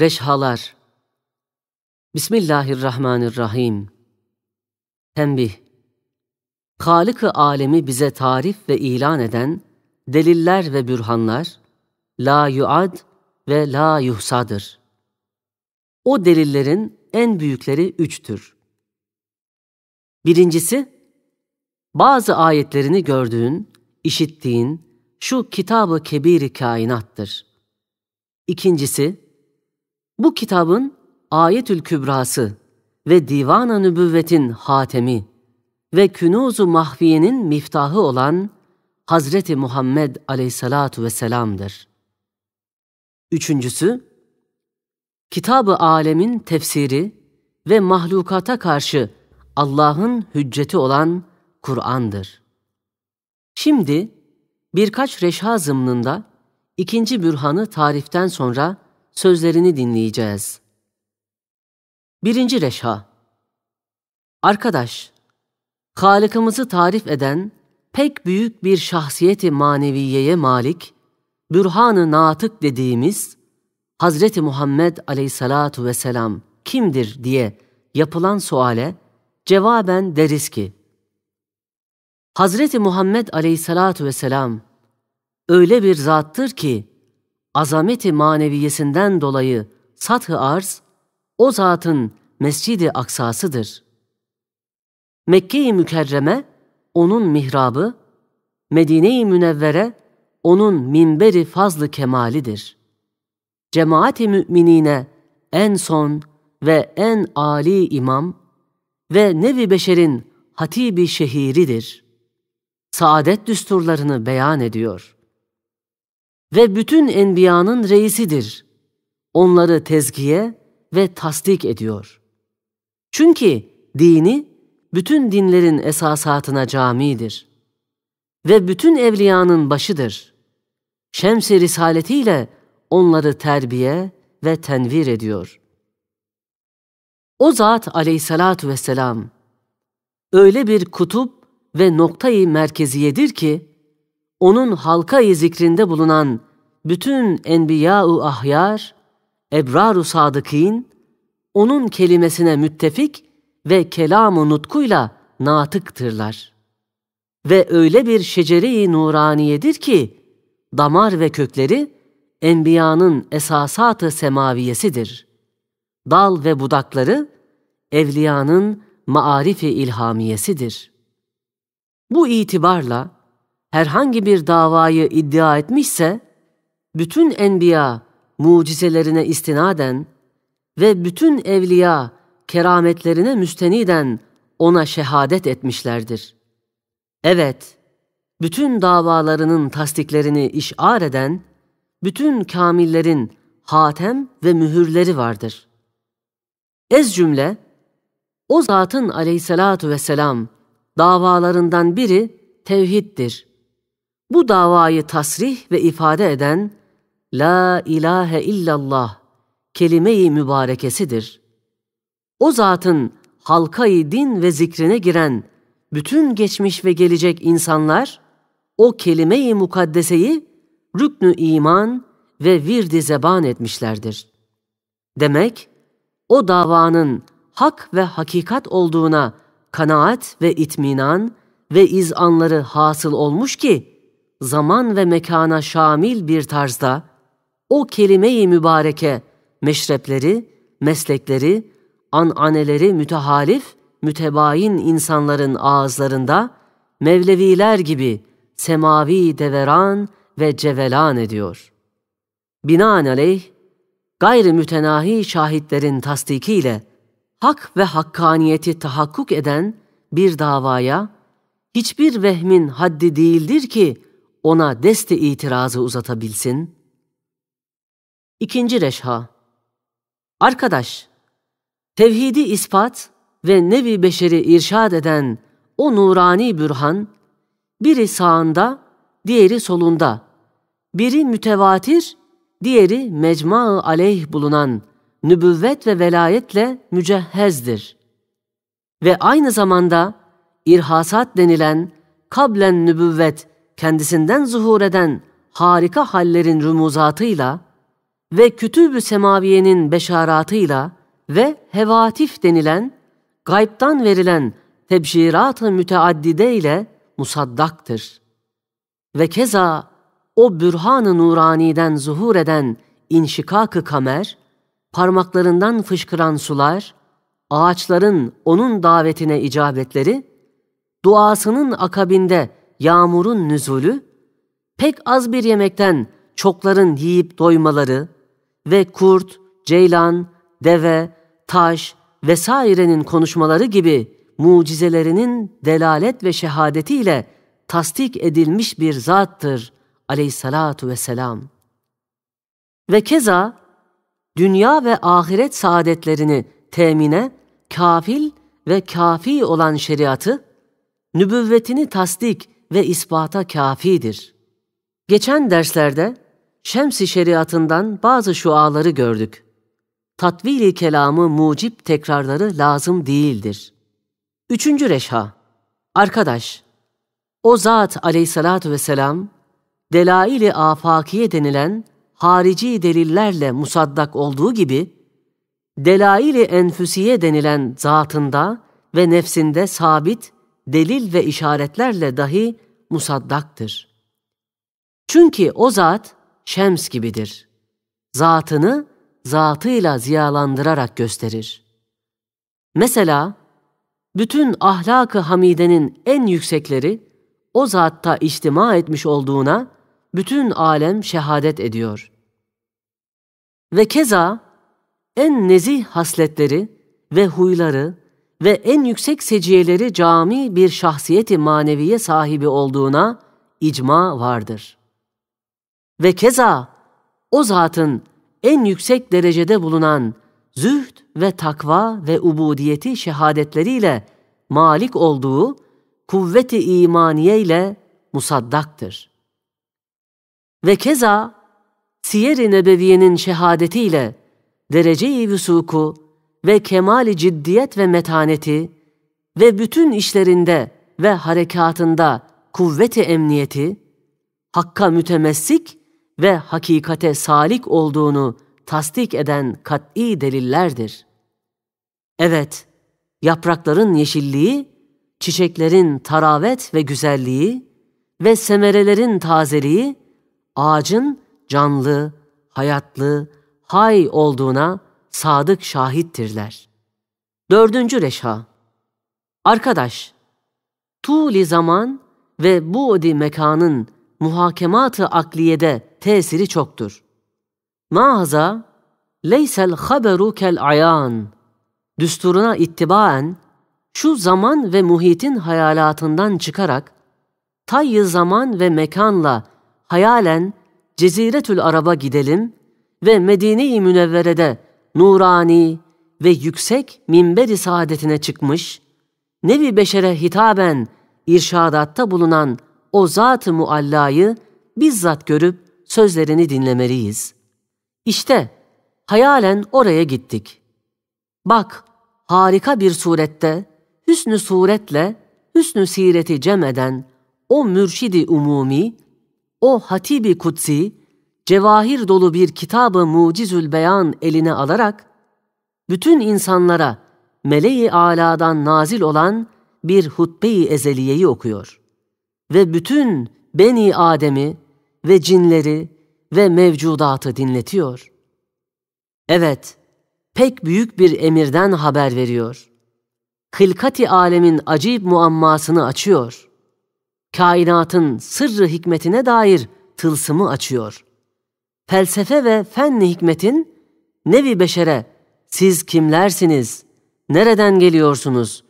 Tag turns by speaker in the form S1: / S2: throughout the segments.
S1: Reşhalar Bismillahirrahmanirrahim Tembih Halık-ı alemi bize tarif ve ilan eden deliller ve bürhanlar la yuad ve la yuhsadır. O delillerin en büyükleri üçtür. Birincisi, bazı ayetlerini gördüğün, işittiğin şu kitabı kebiri kainattır. İkincisi, bu kitabın Ayetül Kübrası ve Divana Nübüvvet'in hatemi ve Künuzu Mahviye'nin miftahı olan Hazreti Muhammed aleyhissalatu vesselam'dır. Üçüncüsü, kitabı alemin tefsiri ve mahlukata karşı Allah'ın hücceti olan Kur'an'dır. Şimdi birkaç reşha zımnında ikinci bürhanı tariften sonra sözlerini dinleyeceğiz. Birinci Reşha Arkadaş, Halık'ımızı tarif eden pek büyük bir şahsiyeti maneviyeye malik, bürhan-ı natık dediğimiz Hazreti Muhammed aleyhissalatu vesselam kimdir diye yapılan suale cevaben deriz ki, Hazreti Muhammed aleyhissalatu vesselam öyle bir zattır ki, azameti maneviyesinden dolayı sathı arz, o zatın mescidi Aksa'sıdır. Mekke-i Mükerreme, onun mihrabı, Medine-i Münevvere, onun minberi fazlı kemalidir. Cemaati müminine en son ve en âli imam ve nevi beşerin hatibi şehiridir. Saadet düsturlarını beyan ediyor ve bütün enbiyanın reisidir. Onları tezkiye ve tasdik ediyor. Çünkü dini bütün dinlerin esasatına camidir ve bütün evliyanın başıdır. Şems-i risaletiyle onları terbiye ve tenvir ediyor. O zat aleyhissalatu vesselam öyle bir kutup ve noktayı merkeziyedir ki onun halka-i zikrinde bulunan bütün enbiya-u ahyar, ebrar-u sadıkîn, onun kelimesine müttefik ve kelam-ı nutkuyla natıktırlar. Ve öyle bir şecere-i nuraniyedir ki, damar ve kökleri enbiyanın esasatı semaviyesidir. Dal ve budakları evliyanın maarifi ilhamiyesidir. Bu itibarla herhangi bir davayı iddia etmişse bütün enbiya mucizelerine istinaden ve bütün evliya kerametlerine müsteniden ona şehadet etmişlerdir. Evet, bütün davalarının tasdiklerini işar eden, bütün kamillerin hatem ve mühürleri vardır. Ez cümle, o zatın aleyhissalatu vesselam davalarından biri tevhiddir. Bu davayı tasrih ve ifade eden La ilahe illallah kelime-i mübarekesidir. O zatın halkayı din ve zikrine giren bütün geçmiş ve gelecek insanlar o kelime-i mukaddeseyi rüknü iman ve virdi zeban etmişlerdir. Demek o davanın hak ve hakikat olduğuna kanaat ve itminan ve izanları hasıl olmuş ki zaman ve mekana şamil bir tarzda o kelime-i mübareke meşrepleri, meslekleri, ananeleri mütehalif, mütebain insanların ağızlarında Mevleviler gibi semavi deveran ve cevelan ediyor. Binaenaleyh, gayri mütenahi şahitlerin tasdikiyle hak ve hakkaniyeti tahakkuk eden bir davaya hiçbir vehmin haddi değildir ki ona deste itirazı uzatabilsin.'' İkinci reşha Arkadaş, tevhidi ispat ve nevi beşeri irşad eden o nurani bürhan, biri sağında, diğeri solunda, biri mütevatir, diğeri mecma aleyh bulunan nübüvvet ve velayetle mücehhezdir. Ve aynı zamanda irhasat denilen kablen nübüvvet kendisinden zuhur eden harika hallerin rumuzatıyla ve kütüb-ü semaviyenin beşaratıyla ve hevatif denilen gaybtan verilen tebşirat-ı müteaddide ile musaddaktır. Ve keza o bürhan-ı nuraniden zuhur eden inşikak-ı kamer, parmaklarından fışkıran sular, ağaçların onun davetine icabetleri, duasının akabinde yağmurun nüzulü, pek az bir yemekten çokların yiyip doymaları, ve kurt, ceylan, deve, taş vesairenin konuşmaları gibi mucizelerinin delalet ve şehadetiyle tasdik edilmiş bir zattır aleyhissalatu vesselam. Ve keza dünya ve ahiret saadetlerini temine kafil ve kafi olan şeriatı, nübüvvetini tasdik ve ispata kafidir. Geçen derslerde Şems-i şeriatından bazı şuaları gördük. Tatvili kelamı mucip tekrarları lazım değildir. Üçüncü reşha, arkadaş, o zat aleyhissalatu vesselam, delail-i afakiye denilen harici delillerle musaddak olduğu gibi, delail-i enfüsiye denilen zatında ve nefsinde sabit delil ve işaretlerle dahi musaddaktır. Çünkü o zat, şems gibidir. Zatını zatıyla ziyalandırarak gösterir. Mesela bütün ahlakı hamidenin en yüksekleri o zatta içtima etmiş olduğuna bütün alem şehadet ediyor. Ve keza en nezih hasletleri ve huyları ve en yüksek seciyeleri cami bir şahsiyeti maneviye sahibi olduğuna icma vardır.'' Ve keza o zatın en yüksek derecede bulunan zühd ve takva ve ubudiyeti şehadetleriyle malik olduğu kuvveti imaniye ile musaddaktır. Ve keza siyer-i nebeviyenin şehadetiyle derece-i vüsuku ve kemali ciddiyet ve metaneti ve bütün işlerinde ve harekatında kuvveti emniyeti, hakka mütemessik ve hakikate salik olduğunu tasdik eden kat'i delillerdir. Evet, yaprakların yeşilliği, çiçeklerin taravet ve güzelliği ve semerelerin tazeliği, ağacın canlı, hayatlı, hay olduğuna sadık şahittirler. Dördüncü reşha Arkadaş, tuğli zaman ve bu odi mekanın muhakematı akliyede tesiri çoktur. Mağaza, leysel haberu kel ayan, düsturuna ittibaen, şu zaman ve muhitin hayalatından çıkarak, tayyi zaman ve mekanla hayalen Ceziretül Arab'a gidelim ve Medine-i Münevvere'de nurani ve yüksek minber-i saadetine çıkmış, nevi beşere hitaben irşadatta bulunan o zat-ı muallayı bizzat görüp sözlerini dinlemeliyiz. İşte hayalen oraya gittik. Bak harika bir surette, hüsnü suretle hüsnü sireti cem eden o mürşidi umumi, o hatibi kutsi, cevahir dolu bir kitabı mucizül beyan eline alarak, bütün insanlara meleği aladan nazil olan bir hutbeyi ezeliyeyi okuyor.'' ve bütün Beni Adem'i ve cinleri ve mevcudatı dinletiyor. Evet, pek büyük bir emirden haber veriyor. Hılkati alemin acib muammasını açıyor. Kainatın sırrı hikmetine dair tılsımı açıyor. Felsefe ve fenni hikmetin nevi beşere siz kimlersiniz, nereden geliyorsunuz,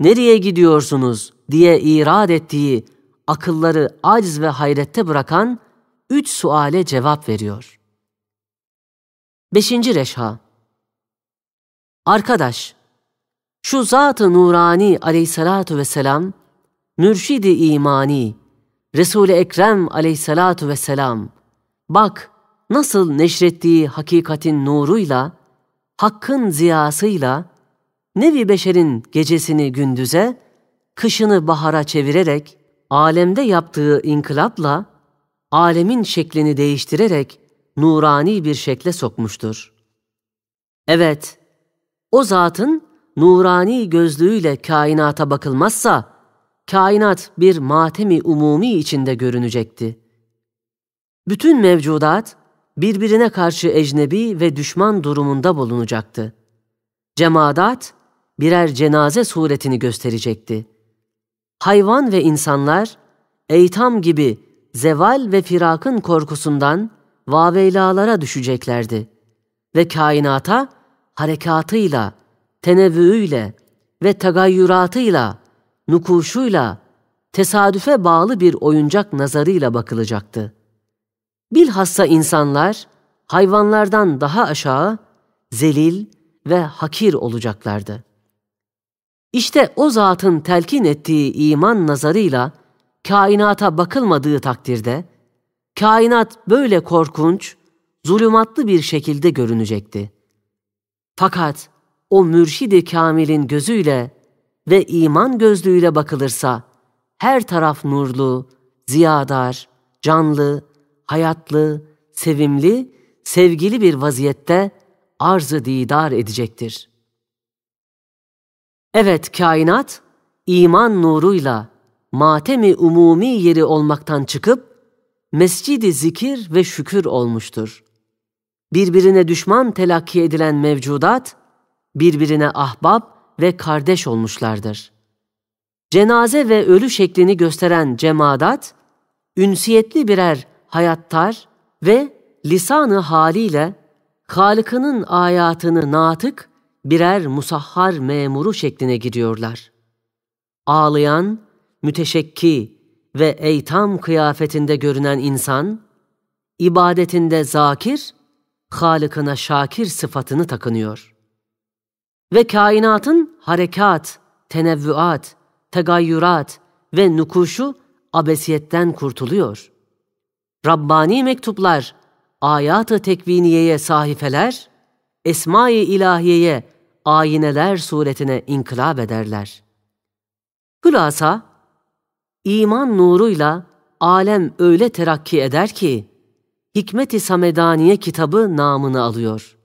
S1: nereye gidiyorsunuz diye irad ettiği akılları aciz ve hayrette bırakan üç suale cevap veriyor. Beşinci Reşha Arkadaş, şu Zat-ı Nurani aleyhissalatu vesselam, Mürşid-i imani, Resul-i Ekrem aleyhissalatu vesselam, bak nasıl neşrettiği hakikatin nuruyla, hakkın ziyasıyla, nevi beşerin gecesini gündüze, kışını bahara çevirerek, alemde yaptığı inkılapla alemin şeklini değiştirerek nurani bir şekle sokmuştur. Evet, o zatın nurani gözlüğüyle kainata bakılmazsa, kainat bir matemi umumi içinde görünecekti. Bütün mevcudat birbirine karşı ecnebi ve düşman durumunda bulunacaktı. Cemadat birer cenaze suretini gösterecekti.'' Hayvan ve insanlar eytam gibi zeval ve firakın korkusundan vaveylalara düşeceklerdi ve kainata harekatıyla, tenevvüyle ve tagayyüratıyla, nukuşuyla, tesadüfe bağlı bir oyuncak nazarıyla bakılacaktı. Bilhassa insanlar hayvanlardan daha aşağı zelil ve hakir olacaklardı. İşte o zatın telkin ettiği iman nazarıyla kainata bakılmadığı takdirde kainat böyle korkunç, zulümatlı bir şekilde görünecekti. Fakat o mürşidi kamilin gözüyle ve iman gözlüğüyle bakılırsa her taraf nurlu, ziyadar, canlı, hayatlı, sevimli, sevgili bir vaziyette arzı didar edecektir.'' Evet kainat iman nuruyla matemi umumi yeri olmaktan çıkıp mescidi zikir ve şükür olmuştur. Birbirine düşman telakki edilen mevcudat birbirine ahbab ve kardeş olmuşlardır. Cenaze ve ölü şeklini gösteren cemadat ünsiyetli birer hayattar ve lisanı haliyle Halık'ının ayatını natık birer musahhar memuru şekline giriyorlar. Ağlayan, müteşekki ve eytam kıyafetinde görünen insan, ibadetinde zakir, Halık'ına şakir sıfatını takınıyor. Ve kainatın harekat, tenevvüat, tegayyurat ve nukuşu abesiyetten kurtuluyor. Rabbani mektuplar, ayat-ı tekviniyeye sahifeler, Esma-i İlahiye'ye ayineler suretine inkılap ederler. Hülasa, iman nuruyla alem öyle terakki eder ki, Hikmet-i Samedaniye kitabı namını alıyor.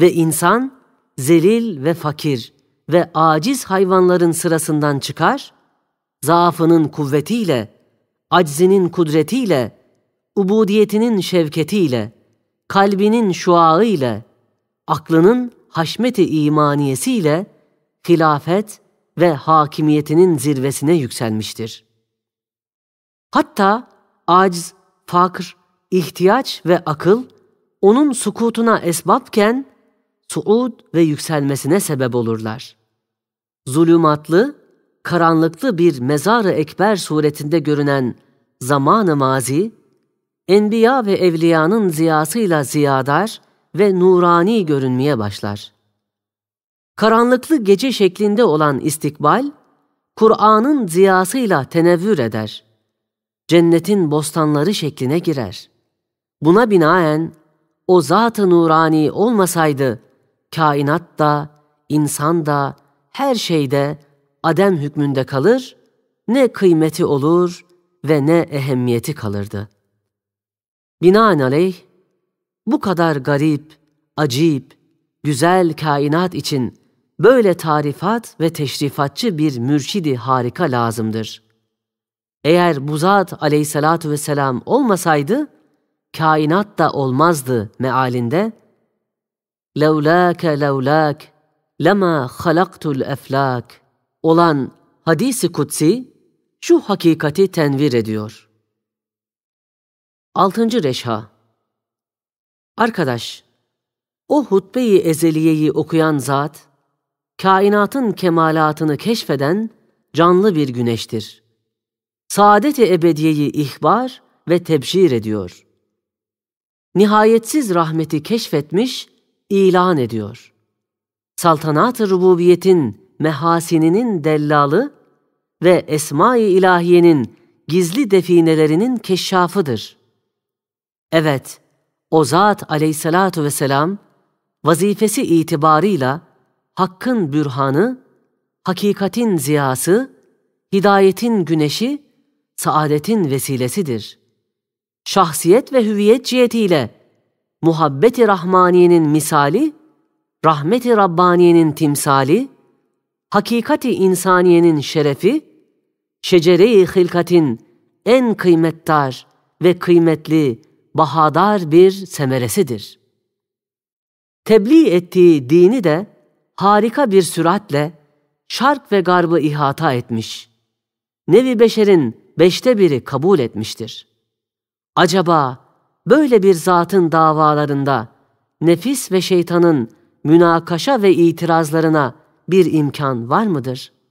S1: Ve insan, zelil ve fakir ve aciz hayvanların sırasından çıkar, zaafının kuvvetiyle, aczinin kudretiyle, ubudiyetinin şevketiyle, kalbinin şuağı ile, aklının haşmeti imaniyesiyle hilafet ve hakimiyetinin zirvesine yükselmiştir. Hatta aciz, fakr, ihtiyaç ve akıl onun sukutuna esbapken suud ve yükselmesine sebep olurlar. Zulümatlı, karanlıklı bir mezarı ekber suretinde görünen zamanı mazi, enbiya ve evliyanın ziyasıyla ziyadar, ve nurani görünmeye başlar. Karanlıklı gece şeklinde olan istikbal, Kur'an'ın ziyasıyla tenevvür eder. Cennetin bostanları şekline girer. Buna binaen o zat-ı nurani olmasaydı kainat da, insan da, her şeyde adem hükmünde kalır, ne kıymeti olur ve ne ehemmiyeti kalırdı. Binaenaleyh bu kadar garip, acip, güzel kainat için böyle tarifat ve teşrifatçı bir mürşidi harika lazımdır. Eğer bu zat aleyhissalatu vesselam olmasaydı, kainat da olmazdı mealinde, لَوْلَاكَ لَوْلَاكَ لَمَا خَلَقْتُ الْاَفْلَاكَ olan hadisi kutsi, şu hakikati tenvir ediyor. 6. Reşha Arkadaş, o hutbeyi ezeliyeyi okuyan zat, kainatın kemalatını keşfeden canlı bir güneştir. Saadet-i ebediyeyi ihbar ve tebşir ediyor. Nihayetsiz rahmeti keşfetmiş, ilan ediyor. Saltanat-ı rububiyetin mehasininin dellalı ve esma-i ilahiyenin gizli definelerinin keşşafıdır. Evet, o zat aleyhissalatu vesselam vazifesi itibarıyla hakkın bürhanı, hakikatin ziyası, hidayetin güneşi, saadetin vesilesidir. Şahsiyet ve hüviyet cihetiyle muhabbeti rahmaniyenin misali, rahmeti rabbaniyenin timsali, hakikati insaniyenin şerefi, şecere-i hilkatin en kıymettar ve kıymetli bahadar bir semeresidir. Tebliğ ettiği dini de harika bir süratle şark ve garbı ihata etmiş. Nevi Beşer'in beşte biri kabul etmiştir. Acaba böyle bir zatın davalarında nefis ve şeytanın münakaşa ve itirazlarına bir imkan var mıdır?''